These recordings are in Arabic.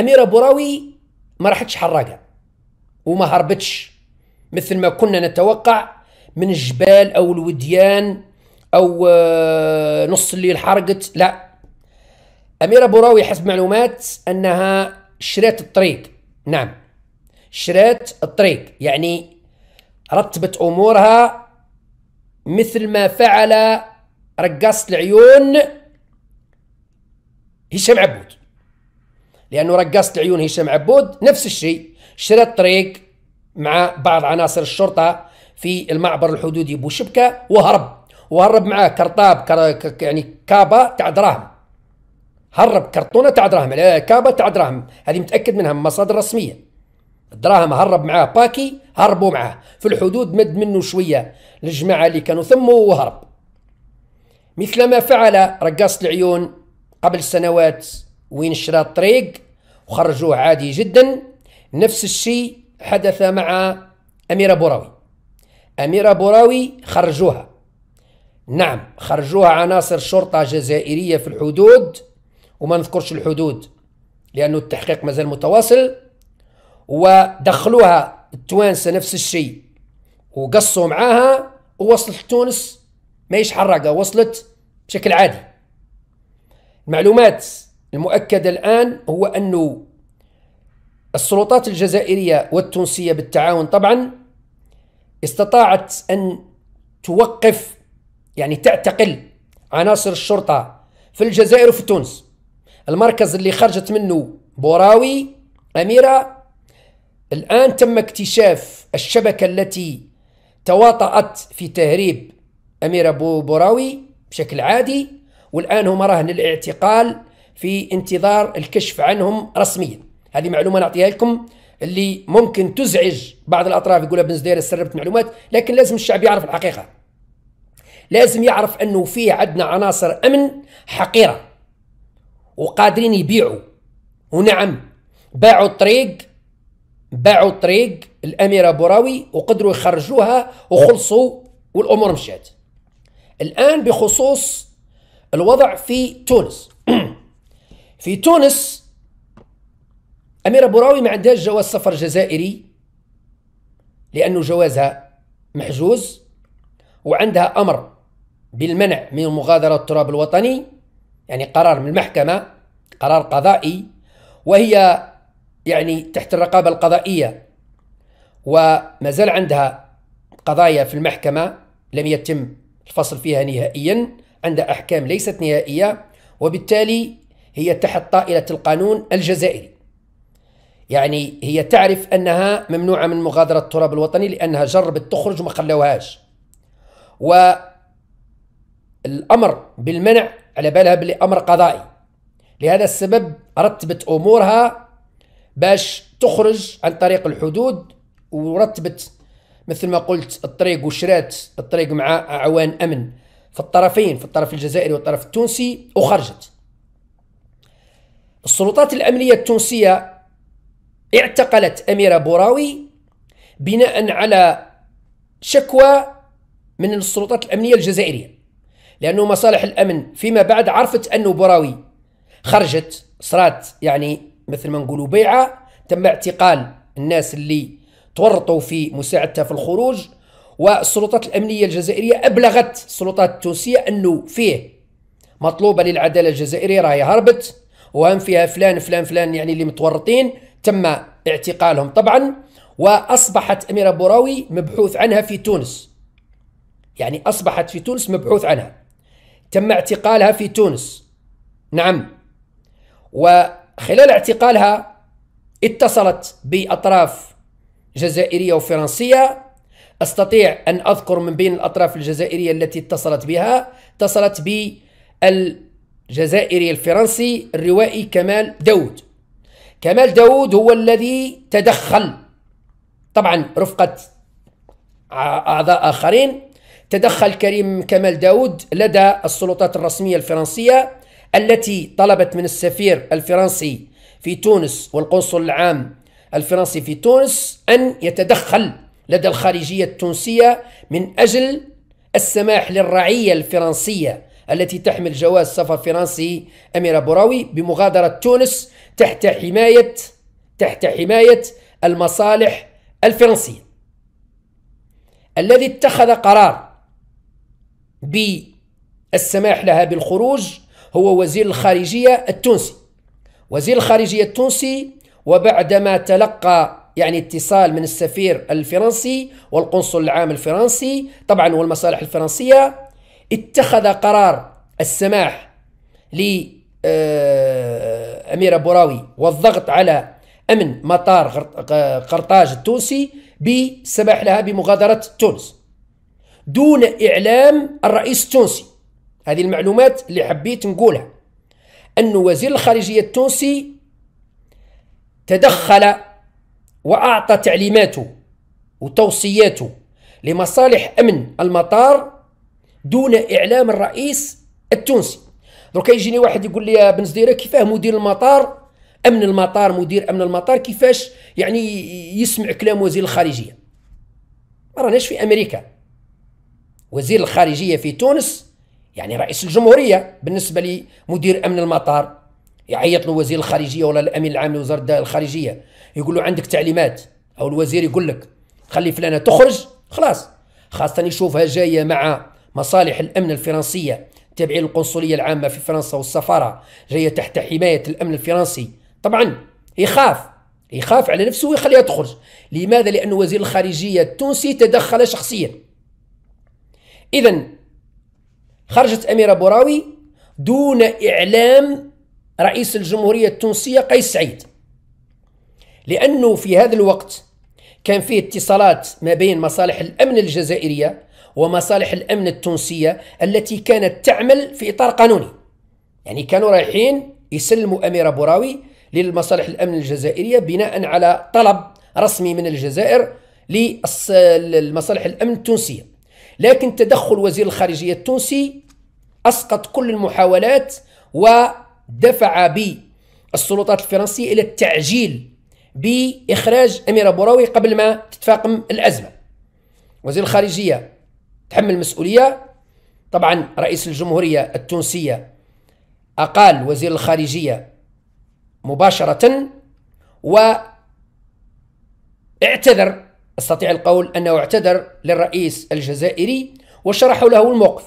اميره بوراوي ما راحتش حراقه وما هربتش مثل ما كنا نتوقع من الجبال او الوديان او آه، نص الليل حرقت لا اميره بوراوي حسب معلومات انها شرات الطريق نعم شرات الطريق يعني رتبت امورها مثل ما فعل رقاص العيون هشام عبود لانه رقصت عيون هشام عبود نفس الشيء شريت طريق مع بعض عناصر الشرطه في المعبر الحدودي بوشبكه وهرب وهرب معاه كرطاب كر... يعني كابا تاع دراهم هرب كرطونه تاع دراهم كابا تاع دراهم هذه متاكد منها من مصادر رسميه الدراهم هرب معاه باكي هربوا معاه في الحدود مد منه شويه للجماعه اللي كانوا ثمه وهرب مثل ما فعل رقاصة العيون قبل سنوات وين شرى الطريق وخرجوه عادي جدا نفس الشيء حدث مع أميرة بوراوي أميرة بوراوي خرجوها نعم خرجوها عناصر شرطة جزائرية في الحدود وما نذكرش الحدود لأنه التحقيق مازال متواصل ودخلوها التوانسة نفس الشيء وقصوا معاها ووصلت تونس ماهيش حراقة وصلت بشكل عادي المعلومات المؤكد الآن هو أن السلطات الجزائرية والتونسية بالتعاون طبعا استطاعت أن توقف يعني تعتقل عناصر الشرطة في الجزائر وفي تونس المركز اللي خرجت منه بوراوي أميرة الآن تم اكتشاف الشبكة التي تواطأت في تهريب أميرة بوراوي بشكل عادي والآن هم راهن الاعتقال في انتظار الكشف عنهم رسميا هذه معلومه نعطيها لكم اللي ممكن تزعج بعض الاطراف يقول بن زدير سربت معلومات لكن لازم الشعب يعرف الحقيقه لازم يعرف انه في عندنا عناصر امن حقيره وقادرين يبيعوا ونعم باعوا الطريق باعوا الطريق الأميرة بوراوي وقدروا يخرجوها وخلصوا والأمور مشات الآن بخصوص الوضع في تونس في تونس أميرة بوراوي ما عندهاش جواز سفر جزائري لأنه جوازها محجوز وعندها أمر بالمنع من مغادرة التراب الوطني يعني قرار من المحكمة قرار قضائي وهي يعني تحت الرقابة القضائية وما زال عندها قضايا في المحكمة لم يتم الفصل فيها نهائيا عندها أحكام ليست نهائية وبالتالي هي تحت طائلة القانون الجزائري يعني هي تعرف أنها ممنوعة من مغادرة التراب الوطني لأنها جربت تخرج وما خلوهاش والأمر بالمنع على بالها بلي أمر قضائي لهذا السبب رتبت أمورها باش تخرج عن طريق الحدود ورتبت مثل ما قلت الطريق وشرات الطريق مع أعوان أمن في الطرفين في الطرف الجزائري والطرف التونسي وخرجت السلطات الأمنية التونسية اعتقلت أميرة بوراوي بناء على شكوى من السلطات الأمنية الجزائرية لأنه مصالح الأمن فيما بعد عرفت أنه بوراوي خرجت صرات يعني مثل ما نقولوا بيعة تم اعتقال الناس اللي تورطوا في مساعدتها في الخروج والسلطات الأمنية الجزائرية أبلغت السلطات التونسية أنه فيه مطلوبة للعدالة الجزائرية راهي هربت وهم فيها فلان فلان فلان يعني اللي متورطين تم اعتقالهم طبعا وأصبحت أميرة بوراوي مبحوث عنها في تونس يعني أصبحت في تونس مبحوث عنها تم اعتقالها في تونس نعم وخلال اعتقالها اتصلت بأطراف جزائرية وفرنسية أستطيع أن أذكر من بين الأطراف الجزائرية التي اتصلت بها اتصلت ب الجزائري الفرنسي الروائي كمال داود كمال داود هو الذي تدخل طبعا رفقة أعضاء آخرين تدخل كريم كمال داود لدى السلطات الرسمية الفرنسية التي طلبت من السفير الفرنسي في تونس والقنصل العام الفرنسي في تونس أن يتدخل لدى الخارجية التونسية من أجل السماح للرعية الفرنسية التي تحمل جواز سفر فرنسي أمير بوراوي بمغادرة تونس تحت حماية تحت حماية المصالح الفرنسية الذي اتخذ قرار بالسماح لها بالخروج هو وزير الخارجية التونسي وزير الخارجية التونسي وبعدما تلقى يعني اتصال من السفير الفرنسي والقنصل العام الفرنسي طبعا والمصالح الفرنسية اتخذ قرار السماح لأمير آه، بوراوي والضغط على أمن مطار قرطاج التونسي بالسماح لها بمغادرة تونس دون إعلام الرئيس التونسي هذه المعلومات اللي حبيت نقولها أن وزير الخارجية التونسي تدخل وأعطى تعليماته وتوصياته لمصالح أمن المطار دون اعلام الرئيس التونسي دروك يجيني واحد يقول لي يا بن زديره كيفاه مدير المطار امن المطار مدير امن المطار كيفاش يعني يسمع كلام وزير الخارجيه ما راناش في امريكا وزير الخارجيه في تونس يعني رئيس الجمهوريه بالنسبه لمدير امن المطار يعيط له وزير الخارجيه ولا الامين العام لوزاره الخارجيه يقول له عندك تعليمات او الوزير يقول لك خلي فلانه تخرج خلاص خاصه يشوفها جايه مع مصالح الأمن الفرنسية تابعين القنصلية العامة في فرنسا والسفارة جاية تحت حماية الأمن الفرنسي طبعا يخاف يخاف على نفسه ويخليها تخرج لماذا؟ لأن وزير الخارجية التونسي تدخل شخصيا إذا خرجت أميرة بوراوي دون إعلام رئيس الجمهورية التونسية قيس سعيد لأنه في هذا الوقت كان فيه اتصالات ما بين مصالح الأمن الجزائرية ومصالح الأمن التونسية التي كانت تعمل في إطار قانوني يعني كانوا رايحين يسلموا امير بوراوي للمصالح الأمن الجزائرية بناء على طلب رسمي من الجزائر للمصالح الأمن التونسية لكن تدخل وزير الخارجية التونسي أسقط كل المحاولات ودفع بالسلطات الفرنسية إلى التعجيل بإخراج امير بوراوي قبل ما تتفاقم الأزمة وزير الخارجية تحمل المسؤولية طبعا رئيس الجمهورية التونسية أقال وزير الخارجية مباشرة و اعتذر استطيع القول انه اعتذر للرئيس الجزائري وشرحوا له الموقف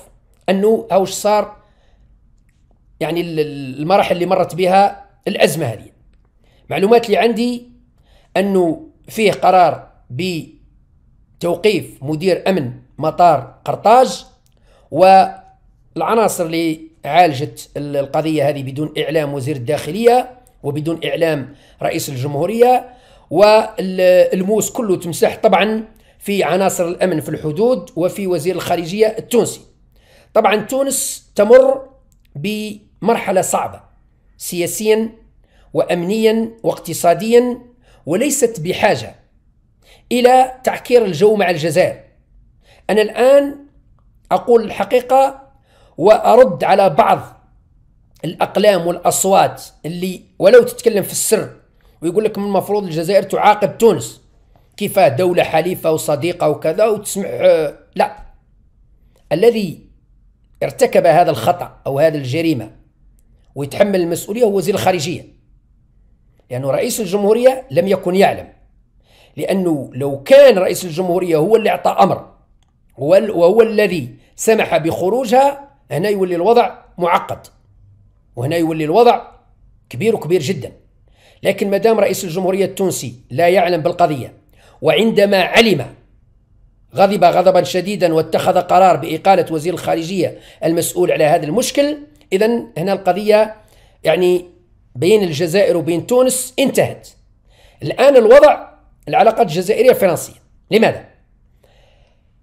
انه هاوش صار يعني المراحل اللي مرت بها الازمه هذه معلومات اللي عندي انه فيه قرار بتوقيف مدير امن مطار قرطاج والعناصر اللي عالجت القضية هذه بدون إعلام وزير الداخلية وبدون إعلام رئيس الجمهورية والموس كله تمسح طبعا في عناصر الأمن في الحدود وفي وزير الخارجية التونسي طبعا تونس تمر بمرحلة صعبة سياسيا وأمنيا واقتصاديا وليست بحاجة إلى تعكير الجو مع الجزائر أنا الآن أقول الحقيقة وأرد على بعض الأقلام والأصوات اللي ولو تتكلم في السر ويقول لك من المفروض الجزائر تعاقب تونس كيفاه دولة حليفة وصديقة وكذا وتسمع آه، لا الذي ارتكب هذا الخطأ أو هذه الجريمة ويتحمل المسؤولية هو وزير الخارجية لأنه رئيس الجمهورية لم يكن يعلم لأنه لو كان رئيس الجمهورية هو اللي أعطى أمر وهو الذي سمح بخروجها هنا يولي الوضع معقد وهنا يولي الوضع كبير وكبير جدا لكن ما دام رئيس الجمهورية التونسي لا يعلم بالقضية وعندما علم غضب غضبا شديدا واتخذ قرار بإقالة وزير الخارجية المسؤول على هذا المشكل إذا هنا القضية يعني بين الجزائر وبين تونس انتهت الآن الوضع العلاقات الجزائرية الفرنسية لماذا؟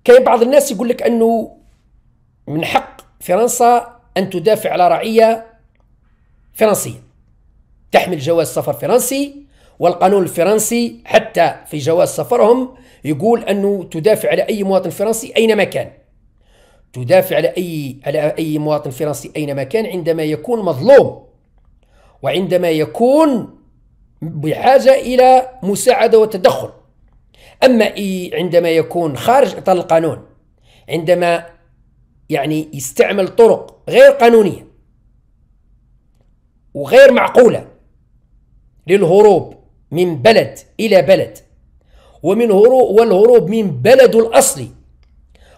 كاين بعض الناس يقول لك انه من حق فرنسا ان تدافع على رعيه فرنسيه تحمل جواز سفر فرنسي والقانون الفرنسي حتى في جواز سفرهم يقول انه تدافع على اي مواطن فرنسي اينما كان تدافع على اي على اي مواطن فرنسي اينما كان عندما يكون مظلوم وعندما يكون بحاجه الى مساعده وتدخل أما عندما يكون خارج إطار القانون عندما يعني يستعمل طرق غير قانونية وغير معقولة للهروب من بلد إلى بلد ومن هروب والهروب من بلده الأصلي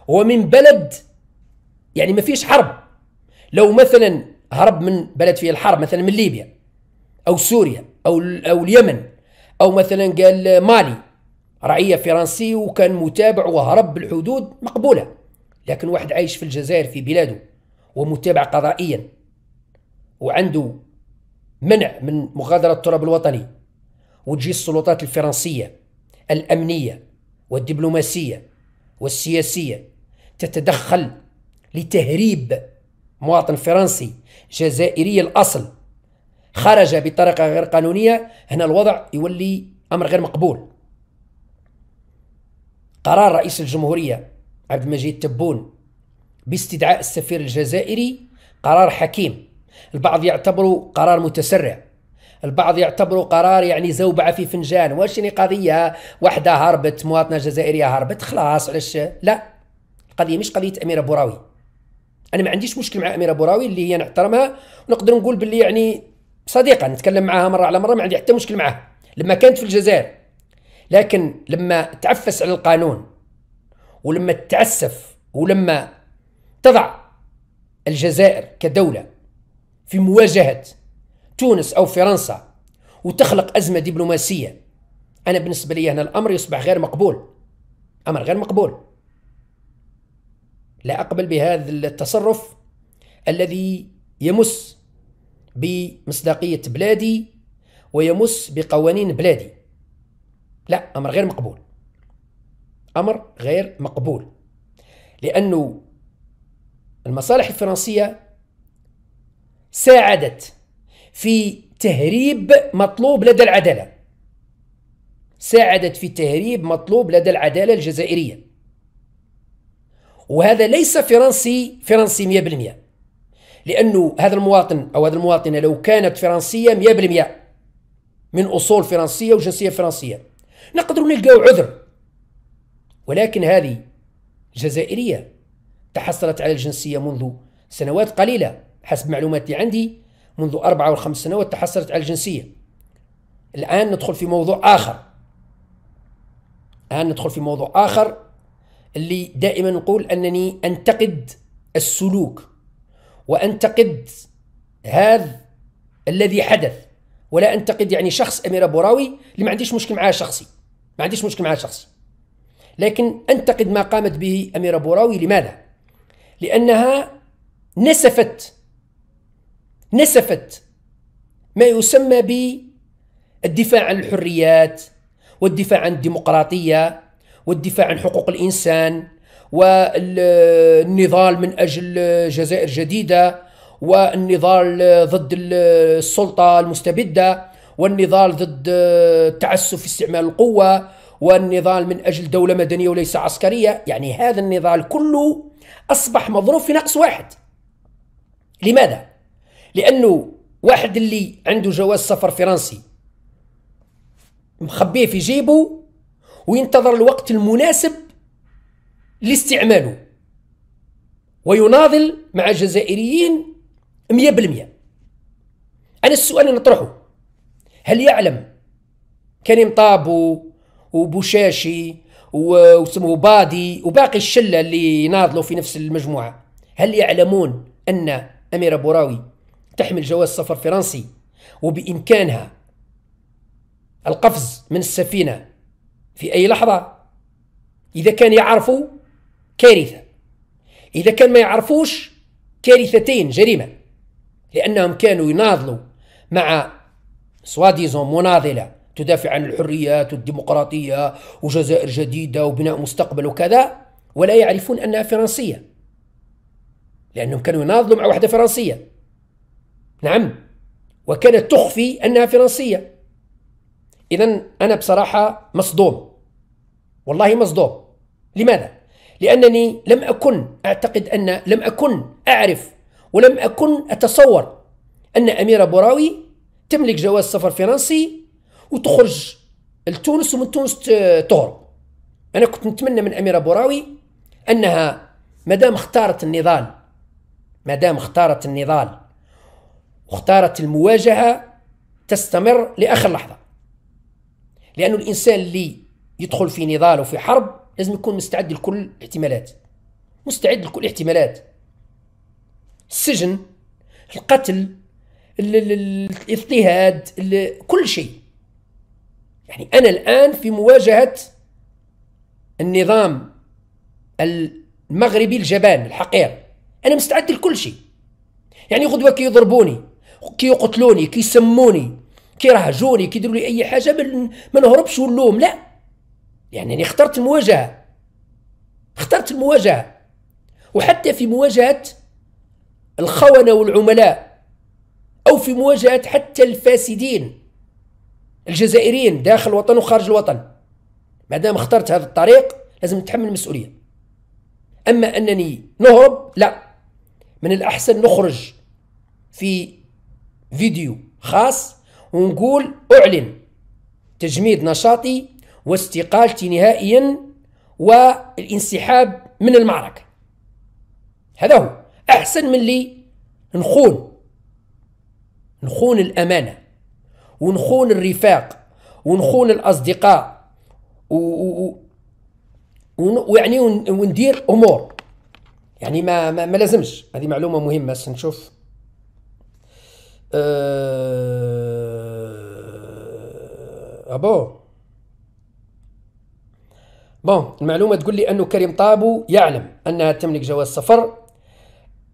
ومن بلد يعني ما فيش حرب لو مثلا هرب من بلد فيه الحرب مثلا من ليبيا أو سوريا أو أو اليمن أو مثلا قال مالي رعيه فرنسي وكان متابع وهرب بالحدود مقبوله لكن واحد عايش في الجزائر في بلاده ومتابع قضائيا وعنده منع من مغادره التراب الوطني وتجي السلطات الفرنسيه الامنيه والدبلوماسيه والسياسيه تتدخل لتهريب مواطن فرنسي جزائري الاصل خرج بطريقه غير قانونيه هنا الوضع يولي امر غير مقبول قرار رئيس الجمهورية عبد المجيد تبون باستدعاء السفير الجزائري قرار حكيم البعض يعتبره قرار متسرع البعض يعتبره قرار يعني زوبعة في فنجان واش يعني قضية واحدة هربت مواطنة جزائرية هربت خلاص علاش لا القضية مش قضية أميرة بوراوي أنا ما عنديش مشكل مع أميرة بوراوي اللي هي نحترمها ونقدر نقول باللي يعني صديقة نتكلم معها مرة على مرة ما عندي حتى مشكل معها لما كانت في الجزائر لكن لما تعفس على القانون ولما تعسف ولما تضع الجزائر كدولة في مواجهة تونس أو فرنسا وتخلق أزمة دبلوماسية أنا بالنسبة لي هنا الأمر يصبح غير مقبول أمر غير مقبول لا أقبل بهذا التصرف الذي يمس بمصداقية بلادي ويمس بقوانين بلادي لا أمر غير مقبول أمر غير مقبول لأنه المصالح الفرنسية ساعدت في تهريب مطلوب لدى العدالة ساعدت في تهريب مطلوب لدى العدالة الجزائرية وهذا ليس فرنسي فرنسي 100% لأنه هذا المواطن أو هذه المواطنة لو كانت فرنسية 100% من أصول فرنسية وجنسية فرنسية نقدروا نلقاو عذر ولكن هذه جزائرية تحصلت على الجنسية منذ سنوات قليلة حسب معلوماتي اللي عندي منذ أربعة أو خمس سنوات تحصلت على الجنسية الآن ندخل في موضوع آخر الآن ندخل في موضوع آخر اللي دائما نقول أنني أنتقد السلوك وأنتقد هذا الذي حدث ولا انتقد يعني شخص امير بوراوي اللي ما عنديش مشكل معاه شخصي ما عنديش مشكل معاه شخصي لكن انتقد ما قامت به اميره بوراوي لماذا لانها نسفت نسفت ما يسمى بالدفاع عن الحريات والدفاع عن الديمقراطيه والدفاع عن حقوق الانسان والنضال من اجل جزائر جديده والنضال ضد السلطة المستبدة والنضال ضد التعسف في استعمال القوة والنضال من أجل دولة مدنية وليس عسكرية يعني هذا النضال كله أصبح مظروف في نقص واحد لماذا؟ لأنه واحد اللي عنده جواز سفر فرنسي مخبيه في جيبه وينتظر الوقت المناسب لاستعماله ويناضل مع جزائريين 100% أنا السؤال اللي نطرحه هل يعلم كريم طابو وبوشاشي وسمو بادي وباقي الشلة اللي ناضلوا في نفس المجموعة هل يعلمون أن أميرة بوراوي تحمل جواز سفر فرنسي وبإمكانها القفز من السفينة في أي لحظة إذا كان يعرفوا كارثة إذا كان ما يعرفوش كارثتين جريمة لأنهم كانوا يناضلوا مع سواديزون مناضلة تدافع عن الحريات والديمقراطية وجزائر جديدة وبناء مستقبل وكذا ولا يعرفون أنها فرنسية لأنهم كانوا يناضلوا مع وحدة فرنسية نعم وكانت تخفي أنها فرنسية إذا أنا بصراحة مصدوم والله مصدوم لماذا؟ لأنني لم أكن أعتقد أن لم أكن أعرف ولم أكن أتصور أن أميرة بوراوي تملك جواز سفر فرنسي وتخرج لتونس ومن تونس تهرب أنا كنت نتمنى من أميرة بوراوي أنها مدام اختارت النضال مدام اختارت النضال واختارت المواجهة تستمر لآخر لحظة لأن الإنسان اللي يدخل في نضال وفي حرب لازم يكون مستعد لكل الاحتمالات مستعد لكل الاحتمالات السجن القتل الاضطهاد كل شيء يعني أنا الآن في مواجهة النظام المغربي الجبان الحقير أنا مستعد لكل شيء يعني غدوة كي يضربوني كي يقتلوني كي يسموني كي يرهجوني كي يديروا لي أي حاجة ما نهربش ونلوم لا يعني أنا اخترت المواجهة اخترت المواجهة وحتى في مواجهة الخونة والعملاء أو في مواجهة حتى الفاسدين الجزائريين داخل الوطن وخارج الوطن ما دام اخترت هذا الطريق لازم نتحمل المسؤولية أما أنني نهرب لا من الأحسن نخرج في فيديو خاص ونقول أعلن تجميد نشاطي واستقالتي نهائيا والانسحاب من المعركة هذا هو احسن من اللي نخون نخون الامانه ونخون الرفاق ونخون الاصدقاء و... و... ويعني وندير امور يعني ما ما, ما لازمش هذه معلومه مهمه نشوف أه... ابو بون المعلومه تقول لي انه كريم طابو يعلم انها تملك جواز سفر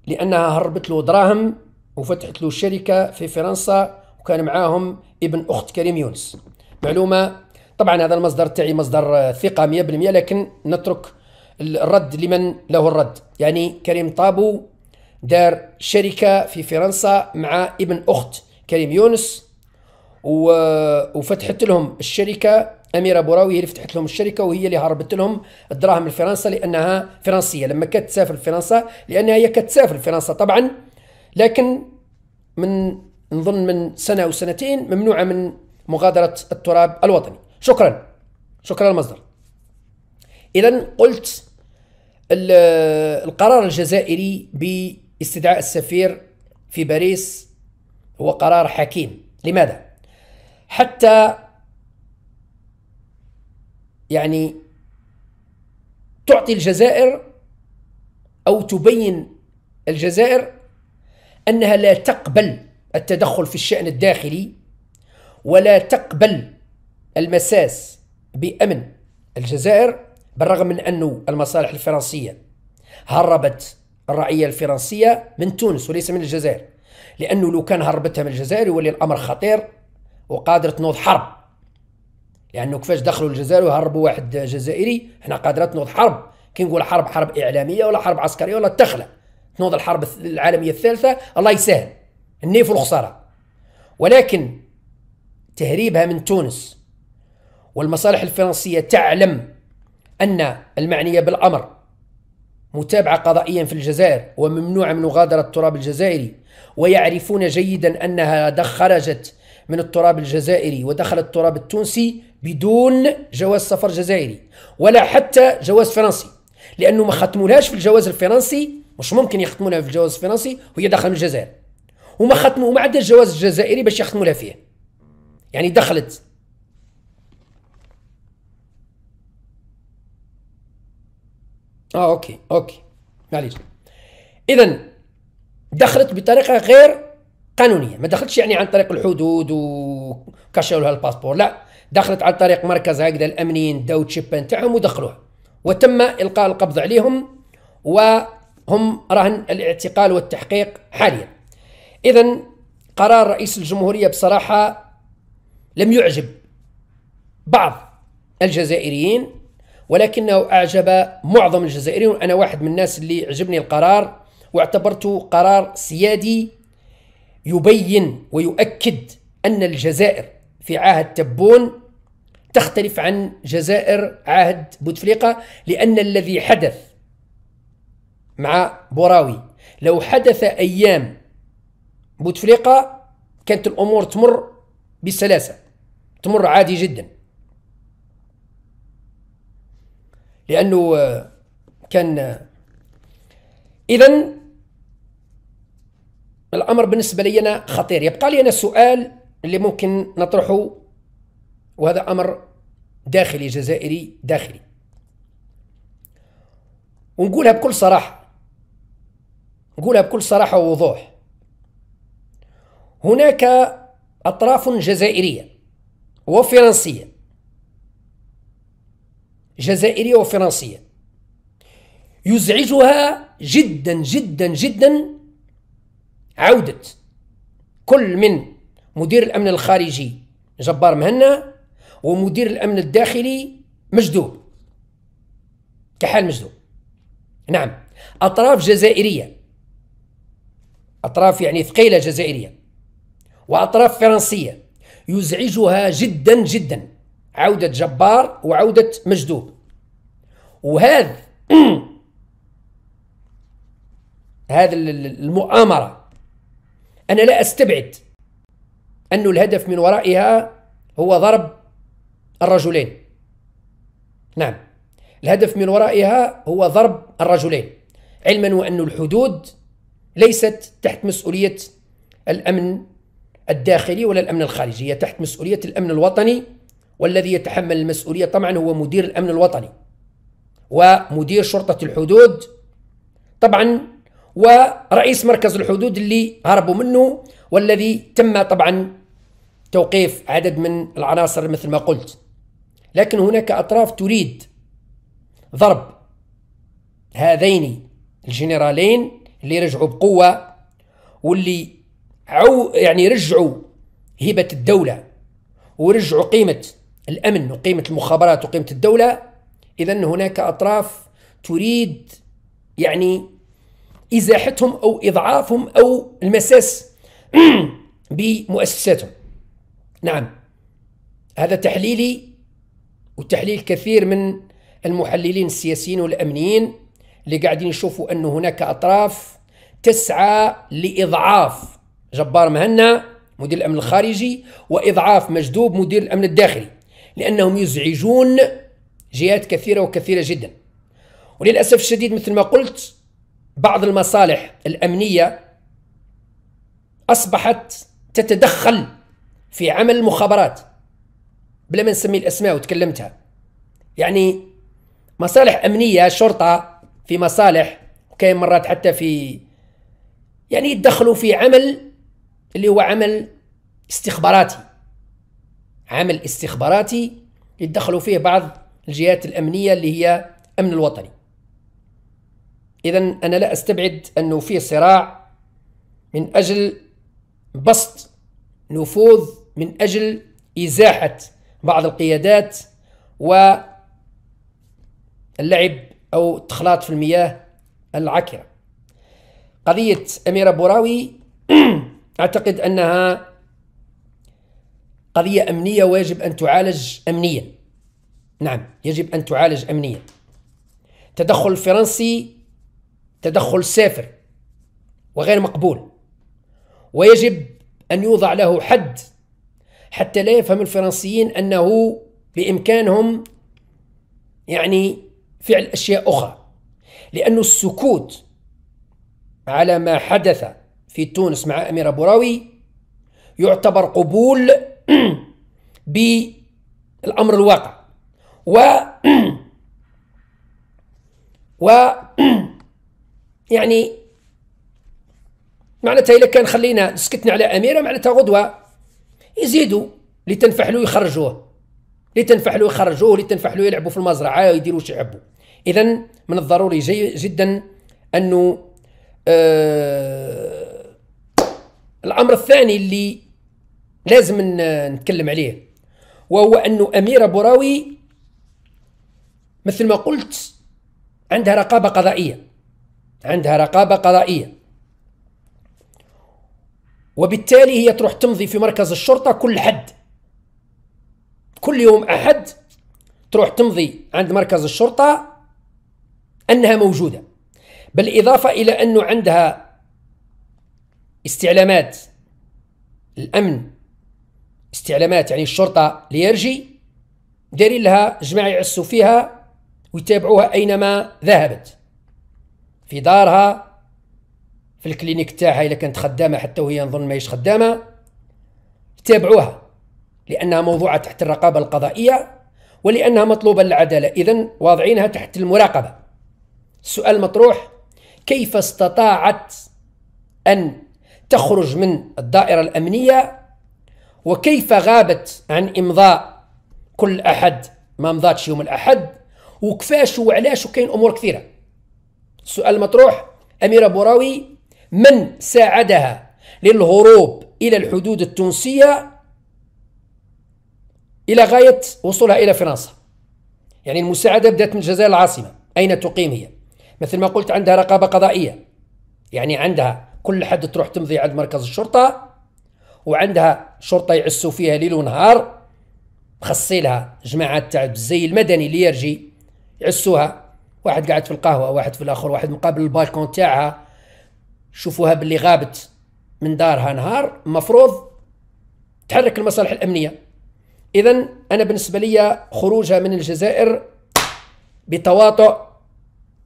لأنها هربت له دراهم وفتحت له شركة في فرنسا وكان معاهم ابن أخت كريم يونس معلومة طبعا هذا المصدر تاعي مصدر ثقة 100% لكن نترك الرد لمن له الرد يعني كريم طابو دار شركة في فرنسا مع ابن أخت كريم يونس وفتحت لهم الشركة اميره بوراوي هي اللي فتحت لهم الشركه وهي اللي هربت لهم الدراهم لفرنسا لانها فرنسيه لما كانت تسافر لفرنسا لانها هي كانت تسافر لفرنسا طبعا لكن من نظن من سنه او سنتين ممنوعه من مغادره التراب الوطني شكرا شكرا المصدر اذا قلت القرار الجزائري باستدعاء السفير في باريس هو قرار حكيم لماذا حتى يعني تعطي الجزائر او تبين الجزائر انها لا تقبل التدخل في الشان الداخلي ولا تقبل المساس بامن الجزائر بالرغم من أن المصالح الفرنسيه هربت الرعيه الفرنسيه من تونس وليس من الجزائر لانه لو كان هربتها من الجزائر يولي الامر خطير وقادره تنوض حرب لانه كيفاش دخلوا الجزائر وهربوا واحد جزائري حنا قادرات تنوض حرب كي نقول حرب حرب اعلاميه ولا حرب عسكريه ولا تخلى تنوض الحرب العالميه الثالثه الله يسهل النيف والخساره ولكن تهريبها من تونس والمصالح الفرنسيه تعلم ان المعنيه بالامر متابعه قضائيا في الجزائر وممنوعه من مغادره التراب الجزائري ويعرفون جيدا انها خرجت من التراب الجزائري ودخل التراب التونسي بدون جواز سفر جزائري ولا حتى جواز فرنسي لانه ما ختمولهاش في الجواز الفرنسي مش ممكن يختموا في الجواز الفرنسي وهي داخله من الجزائر وما ختموا وما عندها الجواز الجزائري باش يختموا لها فيه يعني دخلت اه اوكي اوكي معليش اذا دخلت بطريقه غير قانونيه ما دخلتش يعني عن طريق الحدود وكشروا لها الباسبور لا دخلت عن طريق مركز هكذا الامنيين داو تشيبان تاعهم ودخلوها وتم القاء القبض عليهم وهم رهن الاعتقال والتحقيق حاليا اذا قرار رئيس الجمهوريه بصراحه لم يعجب بعض الجزائريين ولكنه اعجب معظم الجزائريين وانا واحد من الناس اللي عجبني القرار واعتبرته قرار سيادي يبين ويؤكد أن الجزائر في عهد تبون تختلف عن جزائر عهد بوتفليقة لأن الذي حدث مع بوراوي لو حدث أيام بوتفليقة كانت الأمور تمر بسلاسة تمر عادي جدا لأنه آه، كان آه، إذا الامر بالنسبه لي انا خطير يبقى لي انا سؤال اللي ممكن نطرحه وهذا امر داخلي جزائري داخلي ونقولها بكل صراحه نقولها بكل صراحه ووضوح هناك اطراف جزائريه وفرنسيه جزائريه وفرنسيه يزعجها جدا جدا جدا عودة كل من مدير الأمن الخارجي جبار مهنا ومدير الأمن الداخلي مجدوب كحال مجدوب نعم أطراف جزائرية أطراف يعني ثقيلة جزائرية وأطراف فرنسية يزعجها جدا جدا عودة جبار وعودة مجدوب وهذا هذا المؤامرة أنا لا أستبعد أن الهدف من ورائها هو ضرب الرجلين نعم الهدف من ورائها هو ضرب الرجلين علما وأن الحدود ليست تحت مسؤولية الأمن الداخلي ولا الأمن الخارجي هي تحت مسؤولية الأمن الوطني والذي يتحمل المسؤولية طبعا هو مدير الأمن الوطني ومدير شرطة الحدود طبعا ورئيس مركز الحدود اللي هربوا منه والذي تم طبعا توقيف عدد من العناصر مثل ما قلت لكن هناك أطراف تريد ضرب هذين الجنرالين اللي رجعوا بقوة واللي عو يعني رجعوا هبة الدولة ورجعوا قيمة الأمن وقيمة المخابرات وقيمة الدولة إذا هناك أطراف تريد يعني ازاحتهم او اضعافهم او المساس بمؤسساتهم نعم هذا تحليلي وتحليل كثير من المحللين السياسيين والامنيين اللي قاعدين يشوفوا ان هناك اطراف تسعى لاضعاف جبار مهنا مدير الامن الخارجي واضعاف مجدوب مدير الامن الداخلي لانهم يزعجون جهات كثيره وكثيره جدا وللاسف الشديد مثل ما قلت بعض المصالح الامنيه اصبحت تتدخل في عمل المخابرات بلا ما نسمي الاسماء وتكلمتها يعني مصالح امنيه شرطه في مصالح وكاين مرات حتى في يعني يتدخلوا في عمل اللي هو عمل استخباراتي عمل استخباراتي يتدخلوا فيه بعض الجهات الامنيه اللي هي امن الوطني إذا أنا لا أستبعد أنه في صراع من أجل بسط نفوذ من أجل إزاحة بعض القيادات و اللعب أو التخلاط في المياه العكرة قضية أميرة بوراوي أعتقد أنها قضية أمنية ويجب أن تعالج أمنيا نعم يجب أن تعالج أمنيا تدخل الفرنسي تدخل سافر وغير مقبول ويجب أن يوضع له حد حتى لا يفهم الفرنسيين أنه بإمكانهم يعني فعل أشياء أخرى لأن السكوت على ما حدث في تونس مع أمير بوراوي يعتبر قبول بالأمر الواقع و و يعني معناتها إذا كان خلينا سكتنا على أميرة معناتها غدوة يزيدوا اللي تنفحلوا يخرجوه اللي تنفحلوا يخرجوه اللي تنفحلوا يلعبوا في المزرعة يديروا يحبوا إذا من الضروري جي جدا أنه آه الأمر الثاني اللي لازم نتكلم عليه وهو أنه أميرة بوراوي مثل ما قلت عندها رقابة قضائية عندها رقابة قضائية وبالتالي هي تروح تمضي في مركز الشرطة كل حد كل يوم أحد تروح تمضي عند مركز الشرطة أنها موجودة بالإضافة إلى أنه عندها استعلامات الأمن استعلامات يعني الشرطة ليرجي دارين لها جماعة يعسوا فيها ويتابعوها أينما ذهبت في دارها في الكلينيك تاعها الا كانت خدامه حتى وهي نظن ماهيش خدامه تابعوها لانها موضوعه تحت الرقابه القضائيه ولانها مطلوبه للعداله اذا واضعينها تحت المراقبه السؤال المطروح كيف استطاعت ان تخرج من الدائره الامنيه وكيف غابت عن امضاء كل احد ما مضاتش يوم الاحد وكفاش وعلاش وكاين امور كثيره السؤال المطروح أميرة بوراوي من ساعدها للهروب إلى الحدود التونسية إلى غاية وصولها إلى فرنسا يعني المساعدة بدأت من الجزائر العاصمة أين تقيم هي مثل ما قلت عندها رقابة قضائية يعني عندها كل حد تروح تمضي عند مركز الشرطة وعندها شرطة يعسوا فيها ليل ونهار مخصي لها جماعات تاع الزي المدني اللي يرجي يعسوها واحد قاعد في القهوه واحد في الاخر واحد مقابل البالكون تاعها شوفوها باللي غابت من دارها نهار المفروض تحرك المصالح الامنيه اذا انا بالنسبه لي خروجها من الجزائر بتواطؤ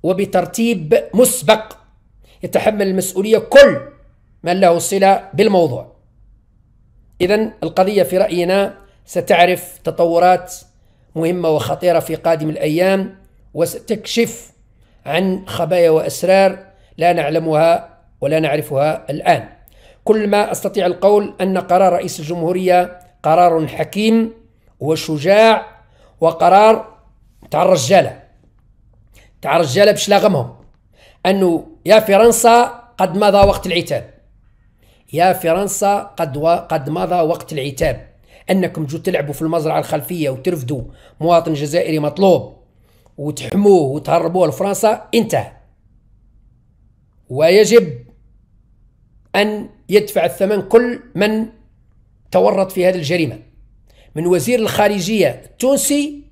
وبترتيب مسبق يتحمل المسؤوليه كل من له صله بالموضوع اذا القضيه في راينا ستعرف تطورات مهمه وخطيره في قادم الايام وستكشف عن خبايا واسرار لا نعلمها ولا نعرفها الان كل ما استطيع القول ان قرار رئيس الجمهوريه قرار حكيم وشجاع وقرار تاع الرجاله تاع الرجاله باش لاغمهم انه يا فرنسا قد مضى وقت العتاب يا فرنسا قد و... قد مضى وقت العتاب انكم جو تلعبوا في المزرعه الخلفيه وترفدوا مواطن جزائري مطلوب وتحموه وتهربوه لفرنسا انتهى ويجب أن يدفع الثمن كل من تورط في هذه الجريمة من وزير الخارجية التونسي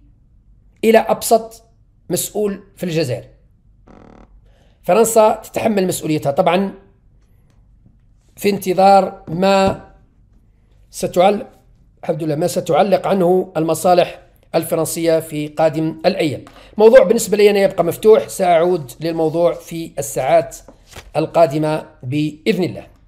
إلى أبسط مسؤول في الجزائر فرنسا تتحمل مسؤوليتها طبعا في انتظار ما ستعلق الحمد لله ما ستعلق عنه المصالح الفرنسية في قادم الأيام موضوع بالنسبة لي أنا يبقى مفتوح سأعود للموضوع في الساعات القادمة بإذن الله